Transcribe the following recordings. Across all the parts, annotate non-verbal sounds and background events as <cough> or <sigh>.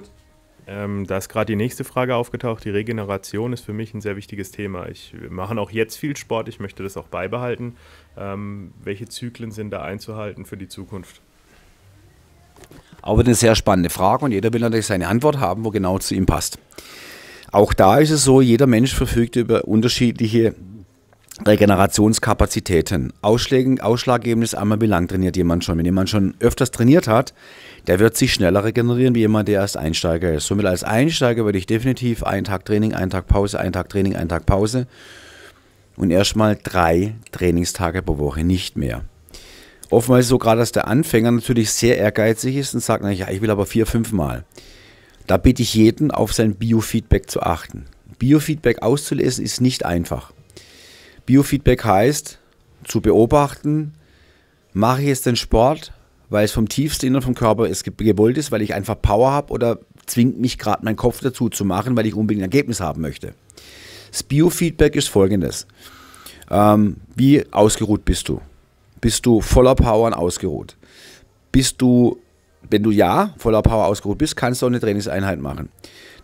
Gut. Ähm, da ist gerade die nächste Frage aufgetaucht. Die Regeneration ist für mich ein sehr wichtiges Thema. Ich mache auch jetzt viel Sport, ich möchte das auch beibehalten. Ähm, welche Zyklen sind da einzuhalten für die Zukunft? Aber eine sehr spannende Frage und jeder will natürlich seine Antwort haben, wo genau zu ihm passt. Auch da ist es so, jeder Mensch verfügt über unterschiedliche Regenerationskapazitäten. Ausschlägen, ausschlaggebend ist einmal, wie lang trainiert jemand schon. Wenn jemand schon öfters trainiert hat, der wird sich schneller regenerieren, wie jemand, der erst Einsteiger ist. Somit als Einsteiger würde ich definitiv einen Tag Training, einen Tag Pause, einen Tag Training, einen Tag Pause und erstmal drei Trainingstage pro Woche, nicht mehr. Offenbar ist es so gerade, dass der Anfänger natürlich sehr ehrgeizig ist und sagt, naja, ich will aber vier, fünf Mal. Da bitte ich jeden, auf sein Biofeedback zu achten. Biofeedback auszulesen ist nicht einfach. Biofeedback heißt, zu beobachten, mache ich jetzt den Sport, weil es vom tiefsten Inneren vom Körper ist, gewollt ist, weil ich einfach Power habe oder zwingt mich gerade mein Kopf dazu zu machen, weil ich unbedingt ein Ergebnis haben möchte. Das Biofeedback ist folgendes. Ähm, wie ausgeruht bist du? Bist du voller Power und ausgeruht? Bist du, wenn du ja voller Power ausgeruht bist, kannst du auch eine Trainingseinheit machen.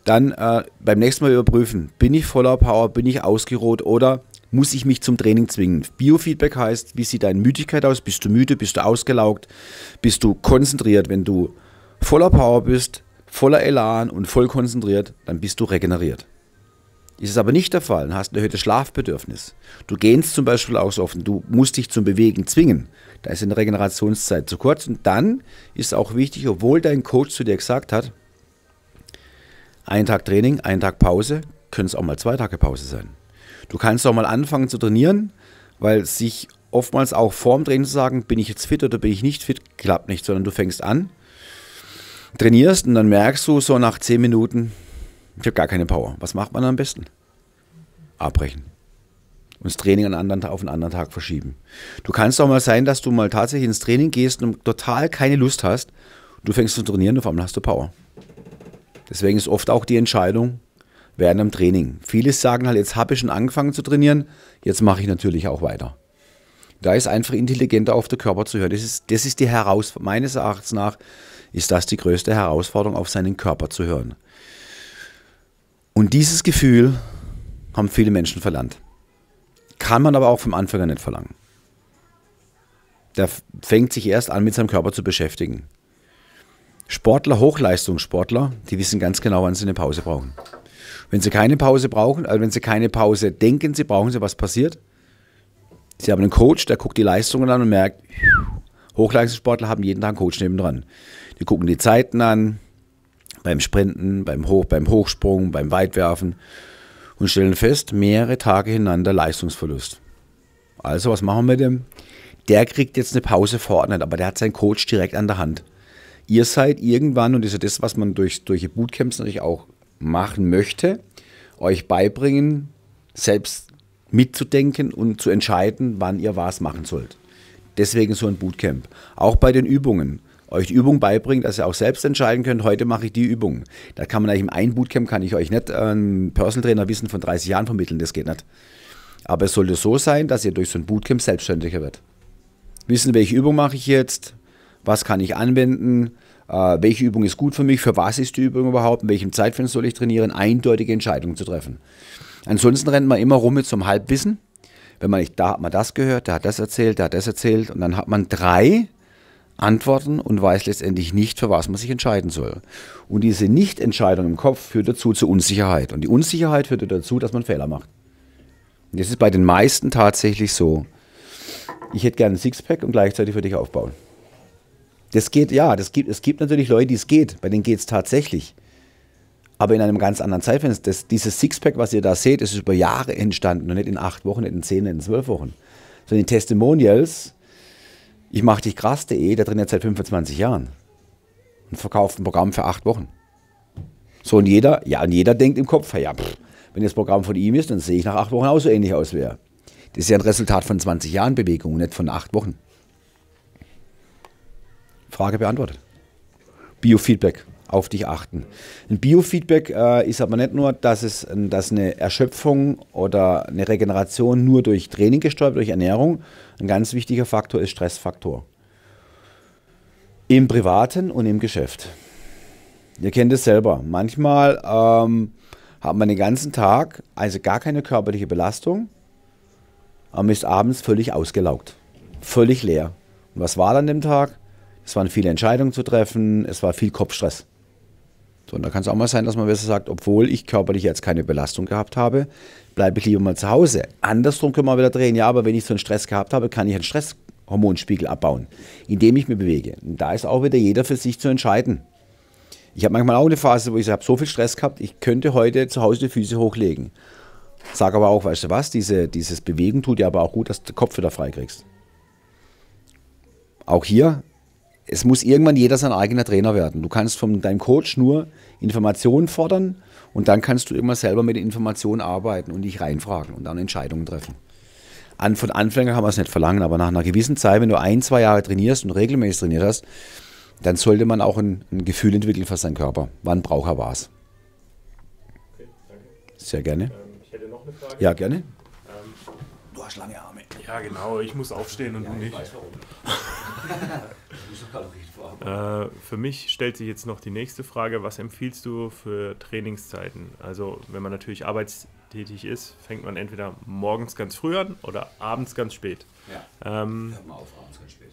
Dann äh, beim nächsten Mal überprüfen, bin ich voller Power, bin ich ausgeruht oder muss ich mich zum Training zwingen. Biofeedback heißt, wie sieht deine Müdigkeit aus? Bist du müde? Bist du ausgelaugt? Bist du konzentriert? Wenn du voller Power bist, voller Elan und voll konzentriert, dann bist du regeneriert. Ist es aber nicht der Fall, dann hast du ein erhöhtes Schlafbedürfnis. Du gehst zum Beispiel auch so offen, du musst dich zum Bewegen zwingen. Da ist eine Regenerationszeit zu kurz. Und dann ist auch wichtig, obwohl dein Coach zu dir gesagt hat, einen Tag Training, einen Tag Pause, können es auch mal zwei Tage Pause sein. Du kannst doch mal anfangen zu trainieren, weil sich oftmals auch vorm Training zu sagen, bin ich jetzt fit oder bin ich nicht fit, klappt nicht, sondern du fängst an, trainierst und dann merkst du so nach 10 Minuten, ich habe gar keine Power. Was macht man dann am besten? Abbrechen. Und das Training an anderen, auf einen anderen Tag verschieben. Du kannst auch mal sein, dass du mal tatsächlich ins Training gehst und total keine Lust hast. Du fängst zu trainieren und vor allem hast du Power. Deswegen ist oft auch die Entscheidung, während dem Training. Viele sagen halt, jetzt habe ich schon angefangen zu trainieren, jetzt mache ich natürlich auch weiter. Da ist einfach intelligenter auf den Körper zu hören. Das ist, das ist die Herausforderung, meines Erachtens nach, ist das die größte Herausforderung, auf seinen Körper zu hören. Und dieses Gefühl haben viele Menschen verlernt. Kann man aber auch vom Anfang Anfänger nicht verlangen. Der fängt sich erst an, mit seinem Körper zu beschäftigen. Sportler, Hochleistungssportler, die wissen ganz genau, wann sie eine Pause brauchen. Wenn sie keine Pause brauchen, also wenn sie keine Pause denken, sie brauchen sie, was passiert? Sie haben einen Coach, der guckt die Leistungen an und merkt, Hochleistungssportler haben jeden Tag einen Coach nebendran. Die gucken die Zeiten an, beim Sprinten, beim, Hoch, beim Hochsprung, beim Weitwerfen und stellen fest, mehrere Tage hintereinander Leistungsverlust. Also, was machen wir mit dem? Der kriegt jetzt eine Pause verordnet, aber der hat seinen Coach direkt an der Hand. Ihr seid irgendwann, und das ist ja das, was man durch, durch Bootcamps natürlich auch machen möchte, euch beibringen, selbst mitzudenken und zu entscheiden, wann ihr was machen sollt. Deswegen so ein Bootcamp. Auch bei den Übungen. Euch die Übung beibringen, dass ihr auch selbst entscheiden könnt, heute mache ich die Übung. Da kann man eigentlich im einen Bootcamp, kann ich euch nicht äh, ein Personal Trainer Wissen von 30 Jahren vermitteln, das geht nicht. Aber es sollte so sein, dass ihr durch so ein Bootcamp selbstständiger werdet. Wissen, welche Übung mache ich jetzt, was kann ich anwenden, äh, welche Übung ist gut für mich, für was ist die Übung überhaupt, in welchem Zeitfenster soll ich trainieren, eindeutige Entscheidungen zu treffen. Ansonsten rennt man immer rum mit so einem Halbwissen. Wenn man nicht, da hat man das gehört, da hat das erzählt, da hat das erzählt und dann hat man drei Antworten und weiß letztendlich nicht, für was man sich entscheiden soll. Und diese Nichtentscheidung im Kopf führt dazu zu Unsicherheit. Und die Unsicherheit führt dazu, dass man Fehler macht. Und das ist bei den meisten tatsächlich so. Ich hätte gerne ein Sixpack und gleichzeitig für dich aufbauen. Das geht, ja, das gibt, es gibt natürlich Leute, die es geht, bei denen geht es tatsächlich. Aber in einem ganz anderen Zeitfenster. Das, dieses Sixpack, was ihr da seht, ist über Jahre entstanden und nicht in acht Wochen, nicht in zehn, nicht in zwölf Wochen. Sondern die Testimonials, ich mache dich krass.de, da drin jetzt seit 25 Jahren. Und verkauft ein Programm für acht Wochen. So und jeder, ja, und jeder denkt im Kopf, ja, pff, wenn das Programm von ihm ist, dann sehe ich nach acht Wochen auch so ähnlich aus wie er. Das ist ja ein Resultat von 20 Jahren Bewegung, nicht von acht Wochen. Frage beantwortet. Biofeedback, auf dich achten. Ein Biofeedback äh, ist aber nicht nur, dass, es, dass eine Erschöpfung oder eine Regeneration nur durch Training gesteuert, wird, durch Ernährung. Ein ganz wichtiger Faktor ist Stressfaktor. Im Privaten und im Geschäft. Ihr kennt es selber. Manchmal ähm, hat man den ganzen Tag also gar keine körperliche Belastung, aber ist abends völlig ausgelaugt, völlig leer. Und was war dann dem Tag? es waren viele Entscheidungen zu treffen, es war viel Kopfstress. So, und da kann es auch mal sein, dass man besser sagt, obwohl ich körperlich jetzt keine Belastung gehabt habe, bleibe ich lieber mal zu Hause. Andersrum können wir wieder drehen, ja, aber wenn ich so einen Stress gehabt habe, kann ich einen Stresshormonspiegel abbauen, indem ich mich bewege. Und da ist auch wieder jeder für sich zu entscheiden. Ich habe manchmal auch eine Phase, wo ich habe so viel Stress gehabt, ich könnte heute zu Hause die Füße hochlegen. Sag aber auch, weißt du was, diese, dieses Bewegen tut dir aber auch gut, dass du den Kopf wieder freikriegst. Auch hier es muss irgendwann jeder sein eigener Trainer werden. Du kannst von deinem Coach nur Informationen fordern und dann kannst du immer selber mit den Informationen arbeiten und dich reinfragen und dann Entscheidungen treffen. An, von Anfängern kann man es nicht verlangen, aber nach einer gewissen Zeit, wenn du ein, zwei Jahre trainierst und regelmäßig trainiert hast, dann sollte man auch ein, ein Gefühl entwickeln für seinen Körper. Wann braucht er was? Okay, danke. Sehr gerne. Ähm, ich hätte noch eine Frage. Ja, gerne. Ähm, du hast lange Arme. Ja, genau. Ich muss aufstehen und ja, du nicht. Ich weiß warum. <laughs> Äh, für mich stellt sich jetzt noch die nächste Frage, was empfiehlst du für Trainingszeiten? Also wenn man natürlich arbeitstätig ist, fängt man entweder morgens ganz früh an oder abends ganz spät. Ja, ähm, hört man auf abends ganz spät.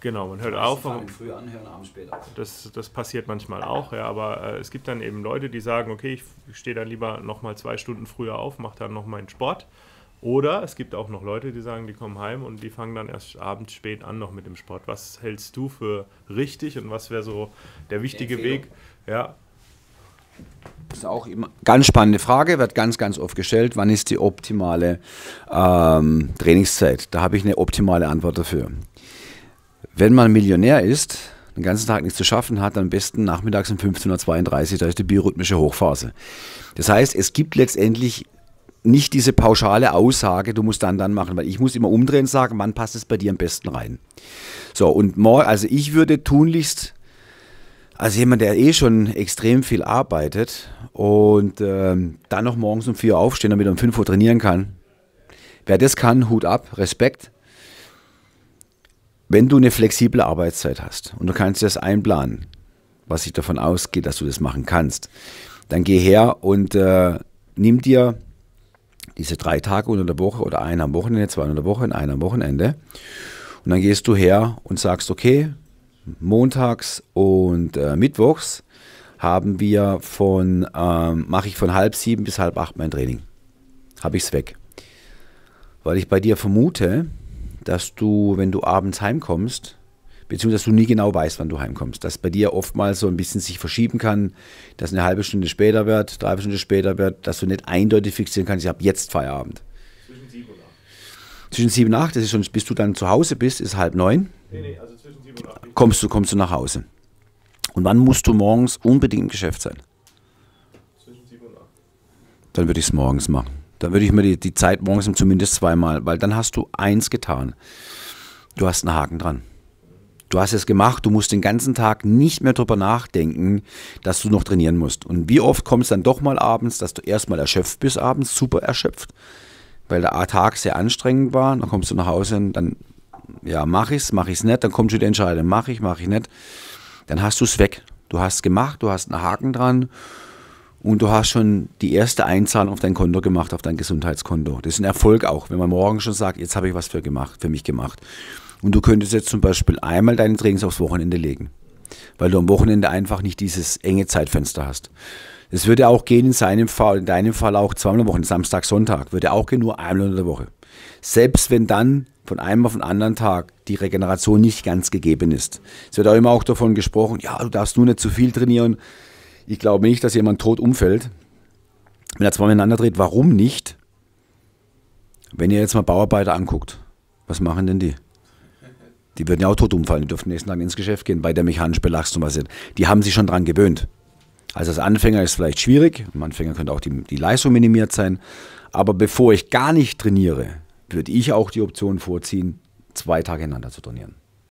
Genau, man hört auf. Und früh an, abends spät auf. Das, das passiert manchmal auch, ja, aber äh, es gibt dann eben Leute, die sagen, okay, ich, ich stehe dann lieber nochmal zwei Stunden früher auf, mache dann noch meinen Sport oder es gibt auch noch Leute, die sagen, die kommen heim und die fangen dann erst abends spät an noch mit dem Sport. Was hältst du für richtig und was wäre so der wichtige Weg? Ja. Das ist auch immer ganz spannende Frage, wird ganz, ganz oft gestellt. Wann ist die optimale ähm, Trainingszeit? Da habe ich eine optimale Antwort dafür. Wenn man Millionär ist, den ganzen Tag nichts zu schaffen hat, am besten nachmittags um 15.32 Uhr, da ist die biorhythmische Hochphase. Das heißt, es gibt letztendlich nicht diese pauschale Aussage, du musst dann dann machen, weil ich muss immer umdrehen und sagen, wann passt es bei dir am besten rein. So, und morgen, also ich würde tunlichst, also jemand, der eh schon extrem viel arbeitet und ähm, dann noch morgens um vier aufstehen, damit er um fünf Uhr trainieren kann. Wer das kann, Hut ab, Respekt. Wenn du eine flexible Arbeitszeit hast und du kannst das einplanen, was ich davon ausgehe, dass du das machen kannst, dann geh her und äh, nimm dir diese drei Tage unter der Woche oder einer am Wochenende, zwei unter der Woche, einer am Wochenende. Und dann gehst du her und sagst, okay, montags und äh, mittwochs haben wir von, ähm, mache ich von halb sieben bis halb acht mein Training. Habe ich es weg. Weil ich bei dir vermute, dass du, wenn du abends heimkommst, beziehungsweise du nie genau weißt, wann du heimkommst. Dass bei dir oftmals so ein bisschen sich verschieben kann, dass eine halbe Stunde später wird, drei Stunden später wird, dass du nicht eindeutig fixieren kannst, ich habe jetzt Feierabend. Zwischen sieben und acht. Zwischen sieben und acht, das ist schon, bis du dann zu Hause bist, ist halb neun. Nee, nee, also zwischen sieben und acht. Kommst du, kommst du nach Hause. Und wann musst du morgens unbedingt im Geschäft sein? Zwischen sieben und acht. Dann würde ich es morgens machen. Dann würde ich mir die, die Zeit morgens zumindest zweimal, weil dann hast du eins getan. Du hast einen Haken dran. Du hast es gemacht, du musst den ganzen Tag nicht mehr drüber nachdenken, dass du noch trainieren musst. Und wie oft kommt es dann doch mal abends, dass du erstmal erschöpft bist, abends super erschöpft, weil der Tag sehr anstrengend war. Dann kommst du nach Hause und dann, ja, mach ich's, mach ich's nicht. Dann kommt schon die Entscheidung, mach ich, mach ich nicht. Dann hast du es weg. Du hast gemacht, du hast einen Haken dran und du hast schon die erste Einzahlung auf dein Konto gemacht, auf dein Gesundheitskonto. Das ist ein Erfolg auch, wenn man morgen schon sagt, jetzt habe ich was für gemacht, für mich gemacht. Und du könntest jetzt zum Beispiel einmal deine Trainings aufs Wochenende legen, weil du am Wochenende einfach nicht dieses enge Zeitfenster hast. Es würde auch gehen in seinem Fall, in deinem Fall auch zweimal in der Woche, Samstag, Sonntag, würde auch gehen, nur einmal in der Woche. Selbst wenn dann von einem auf den anderen Tag die Regeneration nicht ganz gegeben ist. Es wird auch immer auch davon gesprochen, ja, du darfst nur nicht zu viel trainieren. Ich glaube nicht, dass jemand tot umfällt, wenn er zweimal miteinander dreht. Warum nicht? Wenn ihr jetzt mal Bauarbeiter anguckt, was machen denn die? Die würden ja auch tot umfallen, die dürften nächsten Tag ins Geschäft gehen weil der mechanisch belastet mechanischen sind. Die haben sich schon dran gewöhnt. Also als Anfänger ist vielleicht schwierig, am Anfänger könnte auch die, die Leistung minimiert sein. Aber bevor ich gar nicht trainiere, würde ich auch die Option vorziehen, zwei Tage hintereinander zu trainieren.